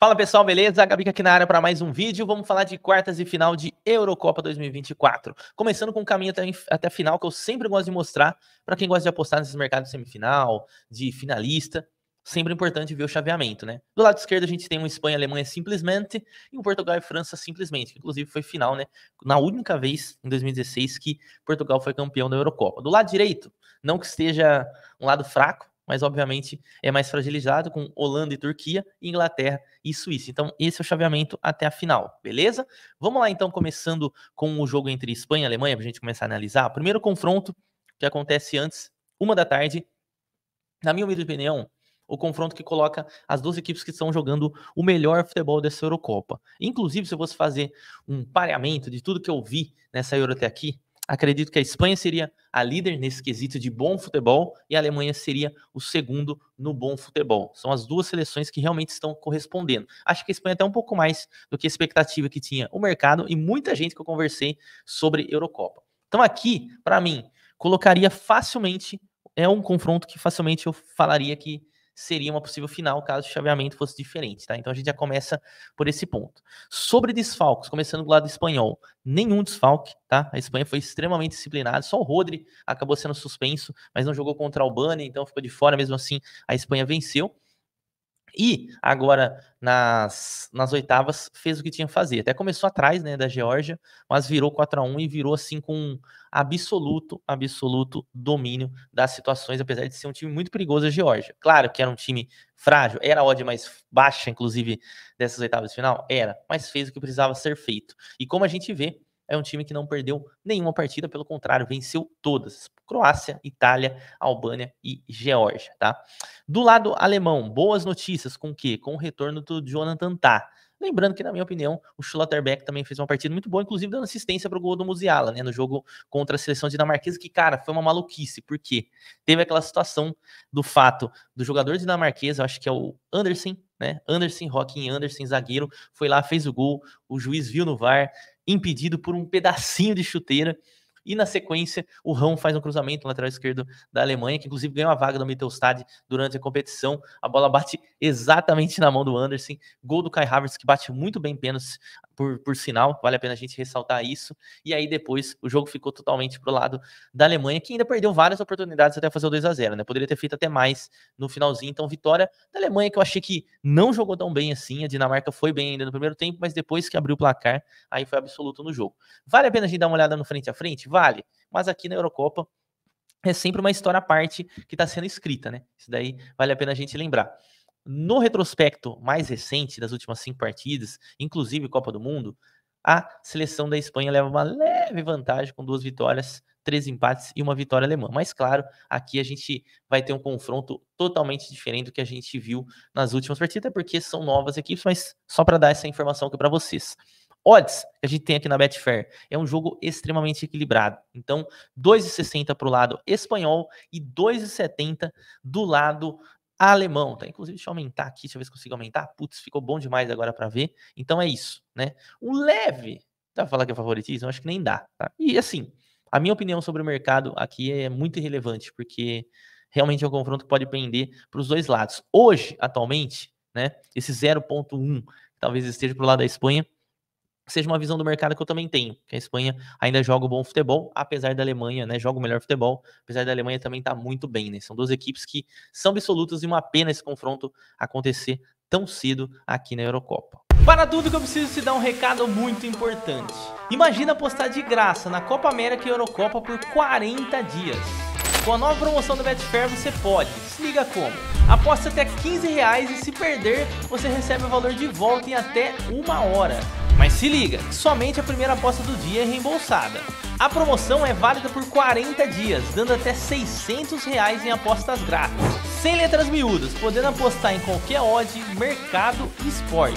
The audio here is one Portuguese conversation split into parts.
Fala pessoal, beleza? Gabi aqui na área para mais um vídeo. Vamos falar de quartas e final de Eurocopa 2024. Começando com o caminho até, até a final, que eu sempre gosto de mostrar para quem gosta de apostar nesses mercados de semifinal, de finalista. Sempre importante ver o chaveamento, né? Do lado esquerdo a gente tem um Espanha e Alemanha simplesmente e um Portugal e França simplesmente, que inclusive foi final, né? Na única vez em 2016 que Portugal foi campeão da Eurocopa. Do lado direito, não que esteja um lado fraco, mas obviamente é mais fragilizado com Holanda e Turquia, Inglaterra e Suíça. Então, esse é o chaveamento até a final, beleza? Vamos lá então, começando com o jogo entre Espanha e Alemanha, para a gente começar a analisar. Primeiro confronto que acontece antes, uma da tarde. Na minha opinião, o confronto que coloca as duas equipes que estão jogando o melhor futebol dessa Eurocopa. Inclusive, se eu fosse fazer um pareamento de tudo que eu vi nessa Euro até aqui, Acredito que a Espanha seria a líder nesse quesito de bom futebol e a Alemanha seria o segundo no bom futebol. São as duas seleções que realmente estão correspondendo. Acho que a Espanha até um pouco mais do que a expectativa que tinha o mercado e muita gente que eu conversei sobre Eurocopa. Então aqui, para mim, colocaria facilmente é um confronto que facilmente eu falaria que seria uma possível final caso o chaveamento fosse diferente, tá? Então a gente já começa por esse ponto. Sobre desfalques, começando do lado espanhol, nenhum desfalque, tá? A Espanha foi extremamente disciplinada, só o Rodri acabou sendo suspenso, mas não jogou contra a Albânia, então ficou de fora mesmo assim. A Espanha venceu. E agora, nas, nas oitavas, fez o que tinha que fazer. Até começou atrás né, da Geórgia, mas virou 4 a 1 e virou assim com um absoluto, absoluto domínio das situações, apesar de ser um time muito perigoso a Geórgia. Claro que era um time frágil, era a odd mais baixa, inclusive, dessas oitavas de final? Era, mas fez o que precisava ser feito. E como a gente vê, é um time que não perdeu nenhuma partida, pelo contrário, venceu todas. Croácia, Itália, Albânia e Geórgia, tá? Do lado alemão, boas notícias com o quê? Com o retorno do Jonathan Tah. Lembrando que, na minha opinião, o Schlotterbeck também fez uma partida muito boa, inclusive dando assistência para o gol do Musiala, né? No jogo contra a seleção dinamarquesa, que, cara, foi uma maluquice, porque teve aquela situação do fato do jogador dinamarquês, eu acho que é o Anderson, né? Anderson, Rocking Anderson, zagueiro, foi lá, fez o gol, o juiz viu no VAR, impedido por um pedacinho de chuteira. E na sequência, o Rão faz um cruzamento no lateral esquerdo da Alemanha, que inclusive ganhou a vaga do Mittelstad durante a competição. A bola bate exatamente na mão do Anderson. Gol do Kai Havertz, que bate muito bem pênalti, por, por sinal, vale a pena a gente ressaltar isso. E aí depois o jogo ficou totalmente pro lado da Alemanha, que ainda perdeu várias oportunidades até fazer o 2 a 0 né? Poderia ter feito até mais no finalzinho. Então, vitória da Alemanha, que eu achei que não jogou tão bem assim. A Dinamarca foi bem ainda no primeiro tempo, mas depois que abriu o placar, aí foi absoluto no jogo. Vale a pena a gente dar uma olhada no frente a frente? vale. Mas aqui na Eurocopa é sempre uma história à parte que está sendo escrita, né? Isso daí vale a pena a gente lembrar. No retrospecto mais recente das últimas cinco partidas, inclusive Copa do Mundo, a seleção da Espanha leva uma leve vantagem com duas vitórias, três empates e uma vitória alemã. Mas claro, aqui a gente vai ter um confronto totalmente diferente do que a gente viu nas últimas partidas, até porque são novas equipes, mas só para dar essa informação aqui para vocês odds que a gente tem aqui na Betfair. É um jogo extremamente equilibrado. Então, 2,60 para o lado espanhol e 2,70 do lado alemão, tá? Inclusive, deixa eu aumentar aqui, deixa eu ver se consigo aumentar. Putz, ficou bom demais agora para ver. Então é isso, né? Um leve, dá para falar que é favoritismo? Acho que nem dá, tá? E assim, a minha opinião sobre o mercado aqui é muito irrelevante, porque realmente é um confronto que pode pender para os dois lados. Hoje, atualmente, né, esse 0.1 talvez esteja para o lado da Espanha, seja uma visão do mercado que eu também tenho, que a Espanha ainda joga o bom futebol, apesar da Alemanha, né, joga o melhor futebol, apesar da Alemanha também estar tá muito bem, né? São duas equipes que são absolutas e uma pena esse confronto acontecer tão cedo aqui na Eurocopa. Para tudo que eu preciso te dar um recado muito importante. Imagina apostar de graça na Copa América e Eurocopa por 40 dias. Com a nova promoção do Betfair você pode, se liga como. Aposta até 15 reais e se perder, você recebe o valor de volta em até uma hora. Mas se liga, somente a primeira aposta do dia é reembolsada. A promoção é válida por 40 dias, dando até 600 reais em apostas grátis. Sem letras miúdas, podendo apostar em qualquer odd, mercado e esporte.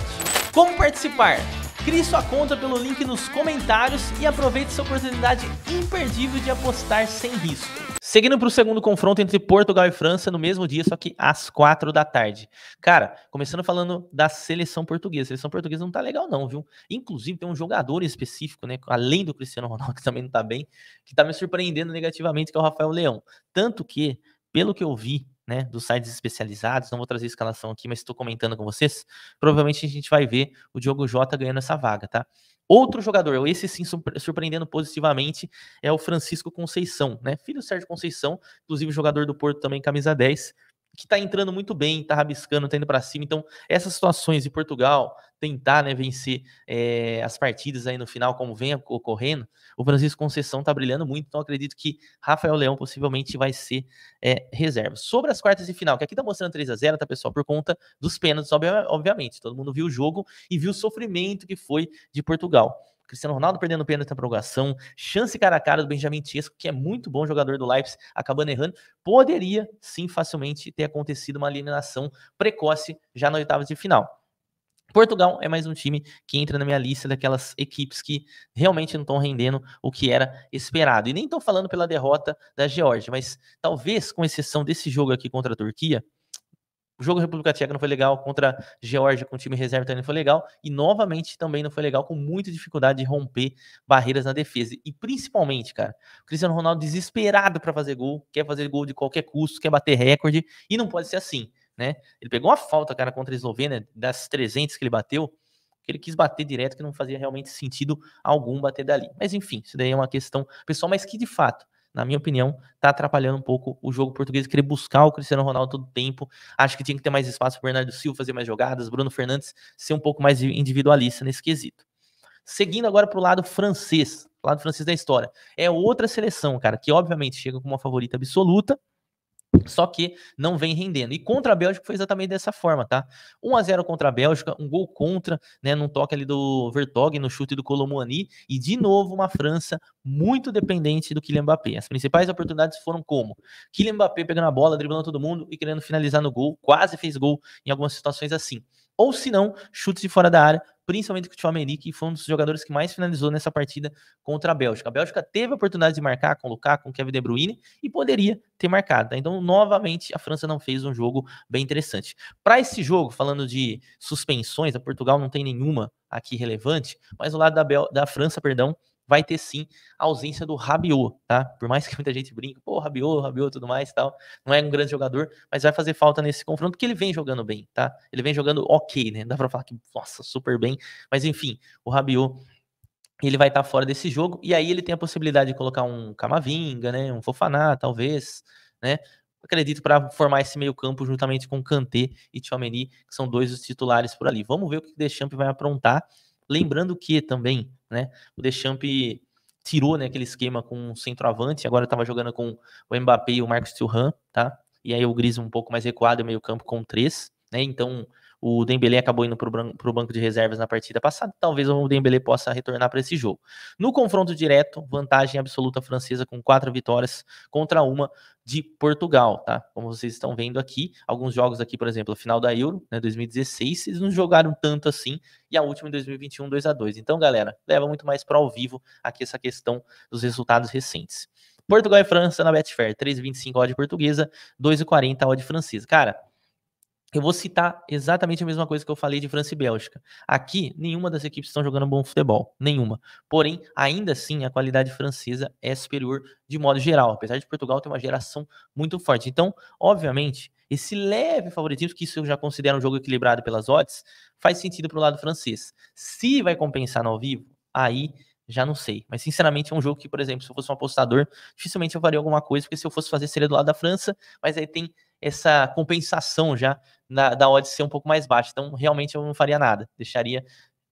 Como participar? Crie sua conta pelo link nos comentários e aproveite essa oportunidade imperdível de apostar sem risco. Seguindo para o segundo confronto entre Portugal e França no mesmo dia, só que às quatro da tarde. Cara, começando falando da seleção portuguesa. A seleção portuguesa não tá legal, não, viu? Inclusive, tem um jogador específico, né? Além do Cristiano Ronaldo, que também não tá bem, que tá me surpreendendo negativamente, que é o Rafael Leão. Tanto que, pelo que eu vi, né, dos sites especializados, não vou trazer a escalação aqui, mas estou comentando com vocês. Provavelmente a gente vai ver o Diogo Jota ganhando essa vaga, tá? Outro jogador, esse sim surpreendendo positivamente, é o Francisco Conceição, né? Filho do Sérgio Conceição, inclusive jogador do Porto também, camisa 10, que tá entrando muito bem, tá rabiscando, tá indo para cima. Então, essas situações em Portugal, tentar né, vencer é, as partidas aí no final, como vem ocorrendo, o Francisco Conceição está brilhando muito, então acredito que Rafael Leão possivelmente vai ser é, reserva. Sobre as quartas de final, que aqui está mostrando 3 a 0 tá, pessoal? Por conta dos pênaltis, obviamente. Todo mundo viu o jogo e viu o sofrimento que foi de Portugal. Cristiano Ronaldo perdendo pênalti na prorrogação, chance cara a cara do Benjamin Tiesco, que é muito bom jogador do Leipzig, acabando errando, poderia sim facilmente ter acontecido uma eliminação precoce já na oitava de final. Portugal é mais um time que entra na minha lista daquelas equipes que realmente não estão rendendo o que era esperado. E nem estou falando pela derrota da Geórgia, mas talvez com exceção desse jogo aqui contra a Turquia, o jogo República Tcheca não foi legal, contra a Geórgia com o time reserva também não foi legal, e novamente também não foi legal, com muita dificuldade de romper barreiras na defesa. E principalmente, cara, o Cristiano Ronaldo desesperado para fazer gol, quer fazer gol de qualquer custo, quer bater recorde, e não pode ser assim né? Ele pegou uma falta, cara, contra a Eslovênia, das 300 que ele bateu, que ele quis bater direto, que não fazia realmente sentido algum bater dali. Mas enfim, isso daí é uma questão pessoal, mas que de fato na minha opinião, tá atrapalhando um pouco o jogo português, querer buscar o Cristiano Ronaldo todo o tempo. Acho que tinha que ter mais espaço para Bernardo Silva fazer mais jogadas, Bruno Fernandes ser um pouco mais individualista nesse quesito. Seguindo agora para o lado francês, lado francês da história. É outra seleção, cara, que obviamente chega como uma favorita absoluta, só que não vem rendendo. E contra a Bélgica foi exatamente dessa forma, tá? 1 a 0 contra a Bélgica, um gol contra, né, num toque ali do Vertonghen, no chute do Colomboani, e de novo uma França muito dependente do Kylian Mbappé. As principais oportunidades foram como? Kylian Mbappé pegando a bola, driblando todo mundo e querendo finalizar no gol, quase fez gol em algumas situações assim. Ou se não, chutes de fora da área, principalmente com o Tchouameni, que foi um dos jogadores que mais finalizou nessa partida contra a Bélgica. A Bélgica teve a oportunidade de marcar com o Lukaku, com o Kevin De Bruyne, e poderia ter marcado. Tá? Então, novamente, a França não fez um jogo bem interessante. Para esse jogo, falando de suspensões, a Portugal não tem nenhuma aqui relevante, mas o lado da, Bel da França, perdão, vai ter sim a ausência do Rabiot, tá? Por mais que muita gente brinque, pô, Rabiot, Rabiot, tudo mais tal, não é um grande jogador, mas vai fazer falta nesse confronto, porque ele vem jogando bem, tá? Ele vem jogando ok, né? Dá pra falar que, nossa, super bem, mas enfim, o Rabiot ele vai estar tá fora desse jogo, e aí ele tem a possibilidade de colocar um Camavinga, né, um Fofaná, talvez, né, acredito para formar esse meio campo juntamente com Kanté e Tchomeni, que são dois os titulares por ali. Vamos ver o que o Deschamps vai aprontar, Lembrando que também, né, o Deschamps tirou né, aquele esquema com o centroavante, agora estava jogando com o Mbappé e o Marcos Thuram, tá? E aí o Gris um pouco mais recuado, meio campo com três, né? Então o Dembele acabou indo para o banco de reservas na partida passada. Talvez o Dembele possa retornar para esse jogo. No confronto direto, vantagem absoluta francesa com quatro vitórias contra uma de Portugal, tá? Como vocês estão vendo aqui, alguns jogos aqui, por exemplo, a final da Euro, né, 2016, eles não jogaram tanto assim, e a última em 2021, 2 a 2 Então, galera, leva muito mais para ao vivo aqui essa questão dos resultados recentes. Portugal e França na Betfair, 3,25 odd portuguesa, 2,40 odd francesa. Cara, eu vou citar exatamente a mesma coisa que eu falei de França e Bélgica. Aqui, nenhuma das equipes estão jogando bom futebol, nenhuma. Porém, ainda assim, a qualidade francesa é superior de modo geral, apesar de Portugal ter uma geração muito forte. Então, obviamente, esse leve favoritismo, que isso eu já considero um jogo equilibrado pelas odds, faz sentido para o lado francês. Se vai compensar no ao vivo, aí já não sei. Mas, sinceramente, é um jogo que, por exemplo, se eu fosse um apostador, dificilmente eu faria alguma coisa, porque se eu fosse fazer seria do lado da França, mas aí tem essa compensação já na, da odd ser um pouco mais baixa. Então, realmente, eu não faria nada. Deixaria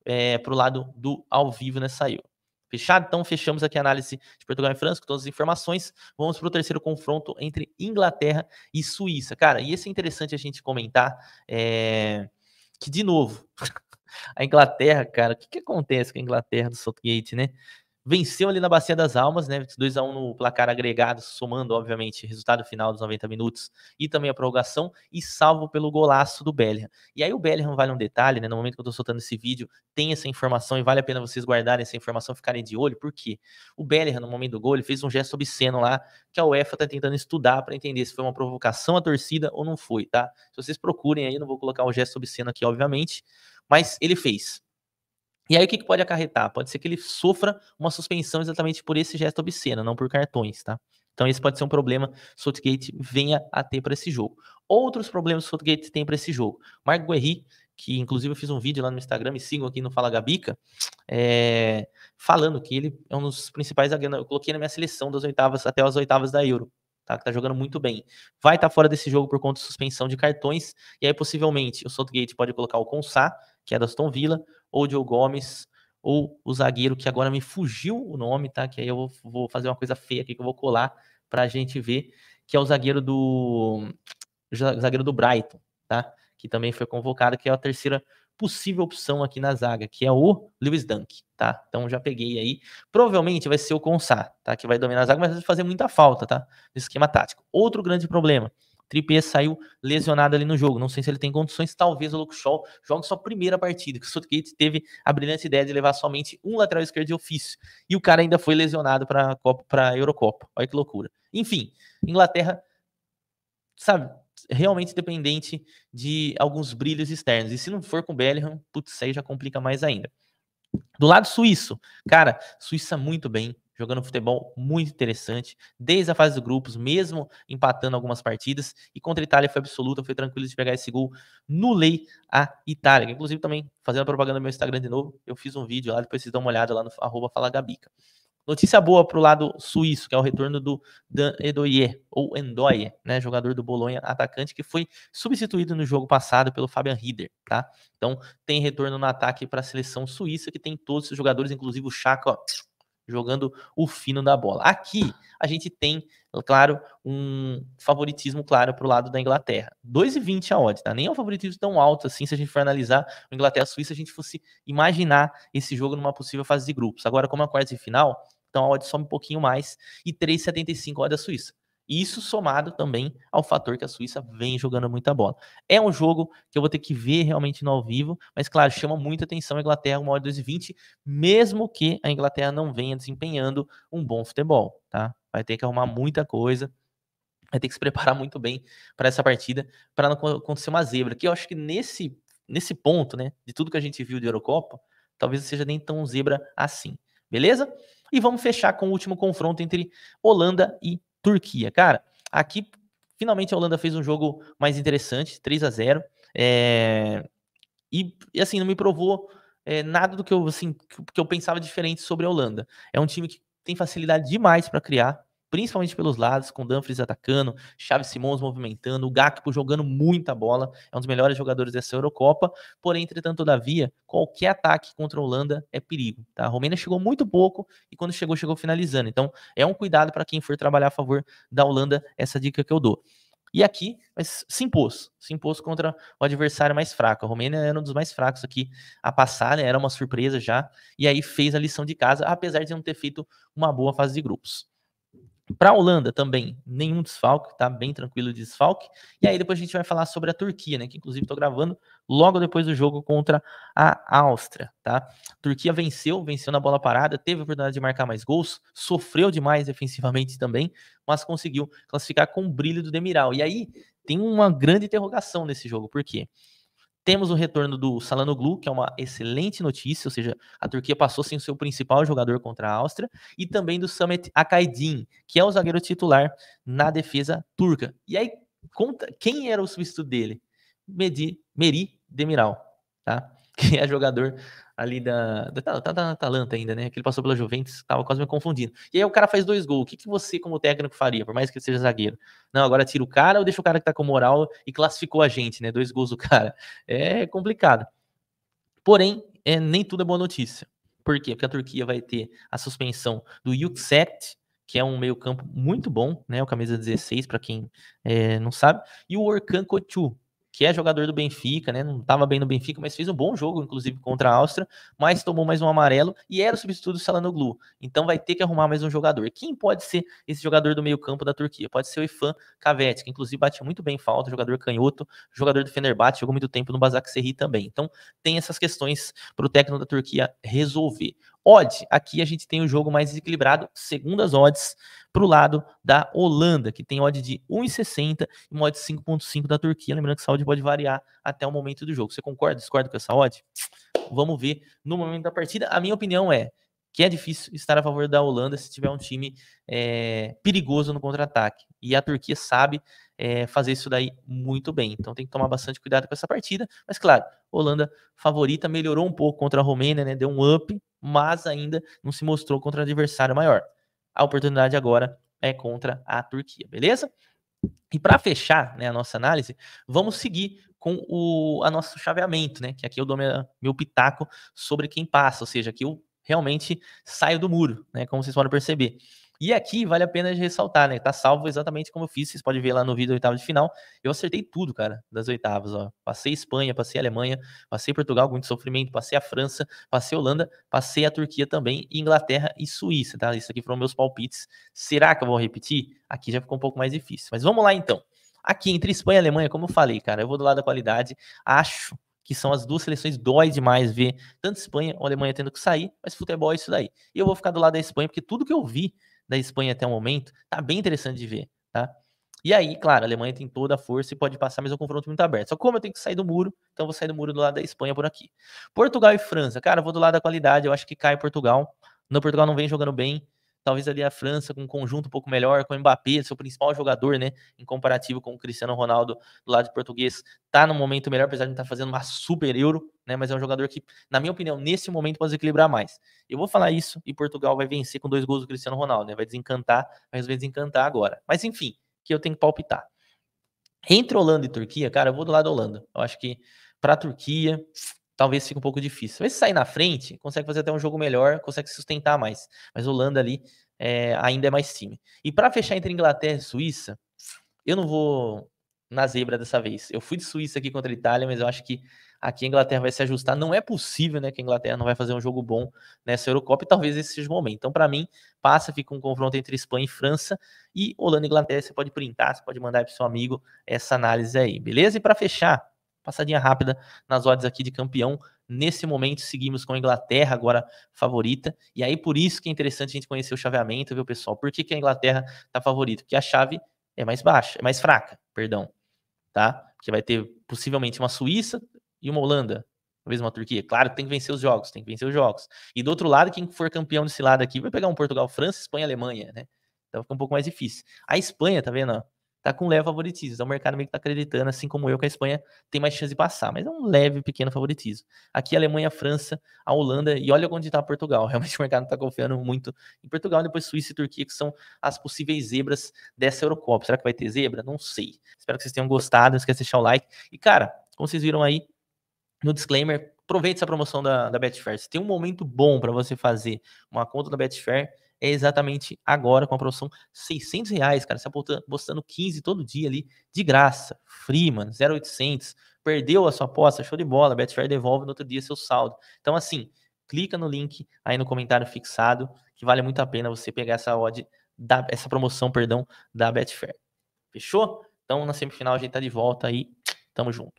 é, eh, para o lado do ao vivo nessa Euro. Fechado? Então, fechamos aqui a análise de Portugal e França com todas as informações. Vamos para o terceiro confronto entre Inglaterra e Suíça. Cara, e esse é interessante a gente comentar, é... que, de novo... A Inglaterra, cara, o que, que acontece com a Inglaterra do Southgate, né? Venceu ali na Bacia das Almas, né? 2 a 1 no placar agregado, somando, obviamente, resultado final dos 90 minutos e também a prorrogação, e salvo pelo golaço do Bellingham. E aí o Bellingham vale um detalhe, né? No momento que eu tô soltando esse vídeo, tem essa informação e vale a pena vocês guardarem essa informação, ficarem de olho, porque o Bellingham, no momento do gol, ele fez um gesto obsceno lá, que a UEFA tá tentando estudar para entender se foi uma provocação à torcida ou não foi, tá? Se vocês procurem aí, não vou colocar o um gesto obsceno aqui, obviamente mas ele fez. E aí o que, que pode acarretar? Pode ser que ele sofra uma suspensão exatamente por esse gesto obsceno, não por cartões, tá? Então esse pode ser um problema que Southgate venha a ter para esse jogo. Outros problemas que Southgate tem para esse jogo. Marco Guerri, que inclusive eu fiz um vídeo lá no Instagram, me sigam aqui no Fala Gabica, é, falando que ele é um dos principais Eu coloquei na minha seleção das oitavas até as oitavas da Euro. Tá, que tá jogando muito bem. Vai estar tá fora desse jogo por conta de suspensão de cartões, e aí possivelmente o Southgate pode colocar o Consá, que é da Aston Villa, ou Joe Gomes, ou o zagueiro, que agora me fugiu o nome, tá? Que aí eu vou, fazer uma coisa feia aqui que eu vou colar para a gente ver, que é o zagueiro do zagueiro do Brighton, tá? Que também foi convocado, que é a terceira possível opção aqui na zaga, que é o Lewis Dunk, tá? Então já peguei aí. Provavelmente vai ser o Consá, tá? Que vai dominar a zaga, mas vai fazer muita falta, tá? No esquema tático. Outro grande problema Trippier saiu lesionado ali no jogo. Não sei se ele tem condições, talvez o Luke Shaw jogue sua primeira partida, que o Southgate teve a brilhante ideia de levar somente um lateral esquerdo de ofício. E o cara ainda foi lesionado para a Eurocopa. Olha que loucura. Enfim, Inglaterra, sabe, realmente dependente de alguns brilhos externos. E se não for com o Bellingham, putz, aí já complica mais ainda. Do lado suíço, cara, Suíça muito bem, jogando futebol muito interessante, desde a fase dos grupos, mesmo empatando algumas partidas, e contra a Itália foi absoluta, foi tranquilo de pegar esse gol no lei a Itália. Inclusive, também, fazendo propaganda no meu Instagram de novo, eu fiz um vídeo lá, depois vocês dão uma olhada lá no arroba Fala Gabica. Notícia boa para o lado suíço, que é o retorno do Dan Edoyer, ou Endoye, né, jogador do Bolonha, atacante, que foi substituído no jogo passado pelo Fabian Rieder, tá? Então, tem retorno no ataque para a seleção suíça, que tem todos os jogadores, inclusive o Chaco. ó, jogando o fino da bola. Aqui a gente tem, claro, um favoritismo claro para o lado da Inglaterra. 2,20 a odd, tá? Nem é um favoritismo tão alto assim, se a gente for analisar o Inglaterra-Suíça, a gente fosse imaginar esse jogo numa possível fase de grupos. Agora, como é a quarta de final, então a odd sobe um pouquinho mais e 3,75 a odd da Suíça. Isso somado também ao fator que a Suíça vem jogando muita bola. É um jogo que eu vou ter que ver realmente no ao vivo, mas claro, chama muita atenção a Inglaterra, 1 hora 2 e 20, mesmo que a Inglaterra não venha desempenhando um bom futebol, tá? Vai ter que arrumar muita coisa, vai ter que se preparar muito bem para essa partida, para não acontecer uma zebra, que eu acho que nesse, nesse ponto, né, de tudo que a gente viu de Eurocopa, talvez não seja nem tão zebra assim, beleza? E vamos fechar com o último confronto entre Holanda e Turquia. Cara, aqui finalmente a Holanda fez um jogo mais interessante, 3 a 0 é... Eh, e, e, assim, não me provou é, nada do que eu, assim, que eu pensava diferente sobre a Holanda. É um time que tem facilidade demais para criar, principalmente pelos lados, com Dumfries atacando, Chaves Simons movimentando, o Gakpo jogando muita bola, é um dos melhores jogadores dessa Eurocopa, porém, entretanto, todavia, qualquer ataque contra a Holanda é perigo, tá? A Romênia chegou muito pouco e quando chegou, chegou finalizando, então é um cuidado para quem for trabalhar a favor da Holanda, essa dica que eu dou. E aqui, mas se impôs, se impôs contra o adversário mais fraco. A Romênia era um dos mais fracos aqui a passar, né? Era uma surpresa já. E aí fez a lição de casa, apesar de não ter feito uma boa fase de grupos. Para a Holanda também, nenhum desfalque, tá bem tranquilo de desfalque. E aí depois a gente vai falar sobre a Turquia, né? Que inclusive estou gravando logo depois do jogo contra a Áustria, tá? A Turquia venceu, venceu na bola parada, teve a oportunidade de marcar mais gols, sofreu demais defensivamente também, mas conseguiu classificar com o brilho do Demiral. E aí tem uma grande interrogação nesse jogo, por quê? Temos o retorno do Salanoglu, que é uma excelente notícia, ou seja, a Turquia passou sem o seu principal jogador contra a Áustria, e também do Samet Akaydin, que é o zagueiro titular na defesa turca. E aí, conta quem era o substituto dele? Medi, Meri Demiral, tá? que é jogador ali da, da, tá, tá da Atalanta ainda, né? Que ele passou pela Juventus, tava quase me confundindo. E aí o cara faz dois gols. O que, que você, como técnico, faria, por mais que ele seja zagueiro? Não, agora tira o cara ou deixa o cara que tá com moral e classificou a gente, né? Dois gols do cara. É complicado. Porém, é, nem tudo é boa notícia. Por quê? Porque a Turquia vai ter a suspensão do Yükselt, que é um meio-campo muito bom, né? O camisa 16, para quem é, não sabe, e o Orkan Koçu, que é jogador do Benfica, né? Não estava bem no Benfica, mas fez um bom jogo, inclusive, contra a Áustria, mas tomou mais um amarelo e era o substituto do Salanoglu. Então vai ter que arrumar mais um jogador. Quem pode ser esse jogador do meio-campo da Turquia? Pode ser o Ifan Kavet, que inclusive bate muito bem falta, jogador canhoto, jogador do Fenerbahçe, jogou muito tempo no Basak Serri também. Então tem essas questões para o técnico da Turquia resolver odd, aqui a gente tem o um jogo mais equilibrado, segundo as odds, para o lado da Holanda, que tem odd de 1,60 e uma odd 5,5 da Turquia. Lembrando que essa odd pode variar até o momento do jogo. Você concorda, discorda com essa odd? Vamos ver no momento da partida. A minha opinião é que é difícil estar a favor da Holanda se tiver um time é, perigoso no contra-ataque. E a Turquia sabe é, fazer isso daí muito bem. Então tem que tomar bastante cuidado com essa partida. Mas claro, Holanda favorita melhorou um pouco contra a Romênia, né? Deu um up, mas ainda não se mostrou contra um adversário maior. A oportunidade agora é contra a Turquia, beleza? E para fechar né, a nossa análise, vamos seguir com o a nosso chaveamento, né? Que aqui eu dou minha, meu pitaco sobre quem passa, ou seja, que eu realmente saio do muro, né? Como vocês podem perceber. E aqui vale a pena ressaltar, né? Tá salvo exatamente como eu fiz. Vocês podem ver lá no vídeo da oitava de final. Eu acertei tudo, cara, das oitavas. Ó. Passei Espanha, passei Alemanha, passei Portugal com muito sofrimento, passei a França, passei Holanda, passei a Turquia também, Inglaterra e Suíça, tá? Isso aqui foram meus palpites. Será que eu vou repetir? Aqui já ficou um pouco mais difícil. Mas vamos lá então. Aqui entre Espanha e Alemanha, como eu falei, cara, eu vou do lado da qualidade. Acho que são as duas seleções, dói demais ver tanto Espanha ou Alemanha tendo que sair, mas futebol é isso daí. E eu vou ficar do lado da Espanha, porque tudo que eu vi da Espanha até o momento, tá bem interessante de ver, tá? E aí, claro, a Alemanha tem toda a força e pode passar, mas é um confronto muito aberto. Só como eu tenho que sair do muro, então vou sair do muro do lado da Espanha por aqui. Portugal e França, cara, eu vou do lado da qualidade, eu acho que cai Portugal. No Portugal não vem jogando bem, talvez ali a França com um conjunto um pouco melhor, com o Mbappé, seu principal jogador, né, em comparativo com o Cristiano Ronaldo do lado português, tá no momento melhor, apesar de não estar tá fazendo uma super Euro, né, mas é um jogador que, na minha opinião, nesse momento pode equilibrar mais. Eu vou falar isso e Portugal vai vencer com dois gols do Cristiano Ronaldo, né, vai desencantar, vai resolver desencantar agora. Mas enfim, que eu tenho que palpitar. Entre Holanda e Turquia, cara, eu vou do lado da Holanda. Eu acho que para a Turquia, talvez fique um pouco difícil. Talvez se sair na frente, consegue fazer até um jogo melhor, consegue sustentar mais. Mas Holanda ali é, ainda é mais time. E para fechar entre Inglaterra e Suíça, eu não vou na zebra dessa vez. Eu fui de Suíça aqui contra a Itália, mas eu acho que aqui a Inglaterra vai se ajustar. Não é possível, né, que a Inglaterra não vai fazer um jogo bom nessa Eurocopa e talvez esse seja o momento. Então, para mim, passa, fica um confronto entre Espanha e França e Holanda e Inglaterra. Você pode printar, você pode mandar para seu amigo essa análise aí, beleza? E para fechar, passadinha rápida nas odds aqui de campeão. Nesse momento, seguimos com a Inglaterra agora favorita. E aí, por isso que é interessante a gente conhecer o chaveamento, viu, pessoal? Por que, que a Inglaterra está favorita? Porque a chave é mais baixa, é mais fraca, perdão. Tá? Porque vai ter possivelmente uma Suíça e uma Holanda. Talvez uma Turquia. Claro que tem que vencer os jogos, tem que vencer os jogos. E do outro lado, quem for campeão desse lado aqui vai pegar um Portugal, França, Espanha, Alemanha, né? Então fica um pouco mais difícil. A Espanha, tá vendo? tá com leve favoritismo. Então é o mercado meio que tá acreditando, assim como eu, que a Espanha tem mais chance de passar, mas é um leve, pequeno favoritismo. Aqui a Alemanha, a França, a Holanda, e olha onde tá Portugal. Realmente o mercado não tá confiando muito em Portugal, depois Suíça e Turquia, que são as possíveis zebras dessa Eurocopa. Será que vai ter zebra? Não sei. Espero que vocês tenham gostado, não esquece de deixar o like. E cara, como vocês viram aí, no disclaimer, aproveite essa promoção da, da Betfair. Se tem um momento bom para você fazer uma conta da Betfair, é exatamente agora, com a promoção 600 reais, cara. Você tá apostando, apostando 15 todo dia ali, de graça. Free, mano, 0,800. Perdeu a sua aposta, show de bola. Betfair devolve no outro dia seu saldo. Então, assim, clica no link aí no comentário fixado, que vale muito a pena você pegar essa odd, da, essa promoção, perdão, da Betfair. Fechou? Então, na semifinal a gente tá de volta aí. Tamo junto.